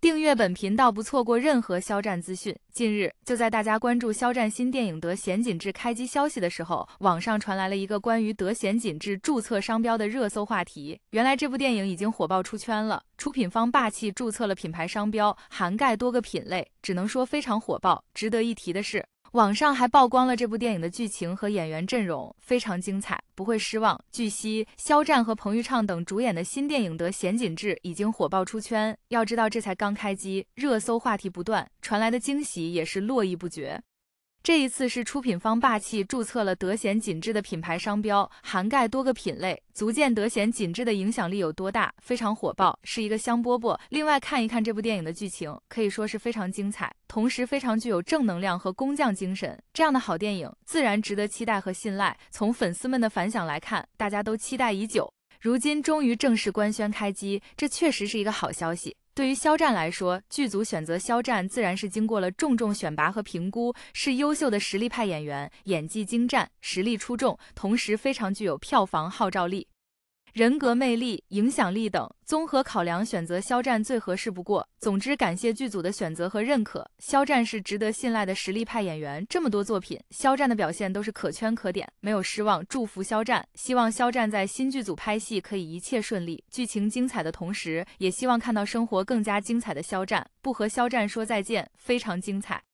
订阅本频道，不错过任何肖战资讯。近日，就在大家关注肖战新电影《德贤锦志》开机消息的时候，网上传来了一个关于《德贤锦志》注册商标的热搜话题。原来，这部电影已经火爆出圈了，出品方霸气注册了品牌商标，涵盖多个品类，只能说非常火爆。值得一提的是。网上还曝光了这部电影的剧情和演员阵容，非常精彩，不会失望。据悉，肖战和彭昱畅等主演的新电影《得闲锦志》已经火爆出圈。要知道，这才刚开机，热搜话题不断，传来的惊喜也是络绎不绝。这一次是出品方霸气注册了德贤锦致的品牌商标，涵盖多个品类，足见德贤锦致的影响力有多大，非常火爆，是一个香饽饽。另外，看一看这部电影的剧情，可以说是非常精彩，同时非常具有正能量和工匠精神。这样的好电影自然值得期待和信赖。从粉丝们的反响来看，大家都期待已久，如今终于正式官宣开机，这确实是一个好消息。对于肖战来说，剧组选择肖战自然是经过了重重选拔和评估，是优秀的实力派演员，演技精湛，实力出众，同时非常具有票房号召力。人格魅力、影响力等综合考量，选择肖战最合适不过。总之，感谢剧组的选择和认可。肖战是值得信赖的实力派演员，这么多作品，肖战的表现都是可圈可点，没有失望。祝福肖战，希望肖战在新剧组拍戏可以一切顺利，剧情精彩的同时，也希望看到生活更加精彩的肖战。不和肖战说再见，非常精彩。